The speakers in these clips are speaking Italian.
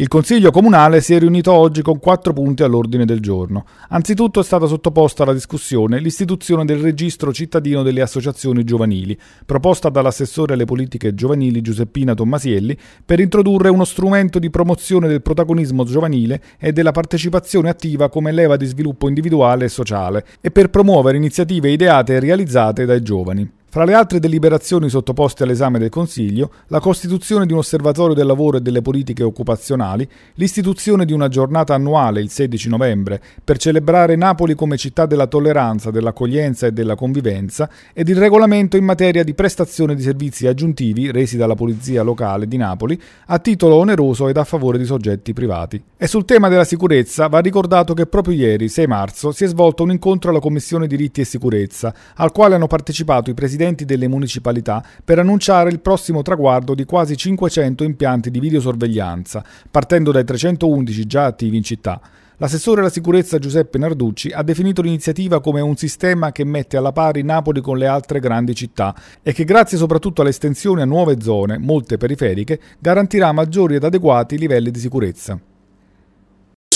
Il Consiglio Comunale si è riunito oggi con quattro punti all'ordine del giorno. Anzitutto è stata sottoposta alla discussione l'istituzione del registro cittadino delle associazioni giovanili, proposta dall'assessore alle politiche giovanili Giuseppina Tommasielli, per introdurre uno strumento di promozione del protagonismo giovanile e della partecipazione attiva come leva di sviluppo individuale e sociale, e per promuovere iniziative ideate e realizzate dai giovani. Fra le altre deliberazioni sottoposte all'esame del Consiglio, la costituzione di un osservatorio del lavoro e delle politiche occupazionali, l'istituzione di una giornata annuale il 16 novembre per celebrare Napoli come città della tolleranza, dell'accoglienza e della convivenza ed il regolamento in materia di prestazione di servizi aggiuntivi resi dalla Polizia locale di Napoli a titolo oneroso ed a favore di soggetti privati. E sul tema della sicurezza va ricordato che proprio ieri, 6 marzo, si è svolto un incontro alla Commissione diritti e sicurezza, al quale hanno partecipato i presidenti presidenti delle municipalità per annunciare il prossimo traguardo di quasi 500 impianti di videosorveglianza, partendo dai 311 già attivi in città. L'assessore alla sicurezza Giuseppe Narducci ha definito l'iniziativa come un sistema che mette alla pari Napoli con le altre grandi città e che grazie soprattutto all'estensione a nuove zone, molte periferiche, garantirà maggiori ed adeguati livelli di sicurezza.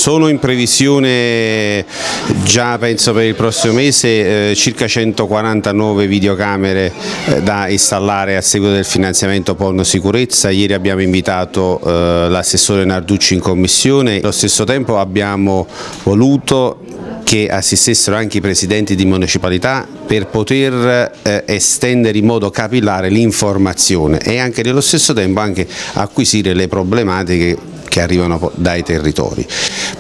Sono in previsione già penso per il prossimo mese eh, circa 149 videocamere eh, da installare a seguito del finanziamento Porno Sicurezza, ieri abbiamo invitato eh, l'assessore Narducci in commissione, allo stesso tempo abbiamo voluto che assistessero anche i presidenti di municipalità per poter eh, estendere in modo capillare l'informazione e anche nello stesso tempo anche acquisire le problematiche che arrivano dai territori.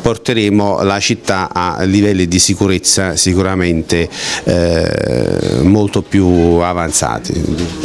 Porteremo la città a livelli di sicurezza sicuramente eh, molto più avanzati.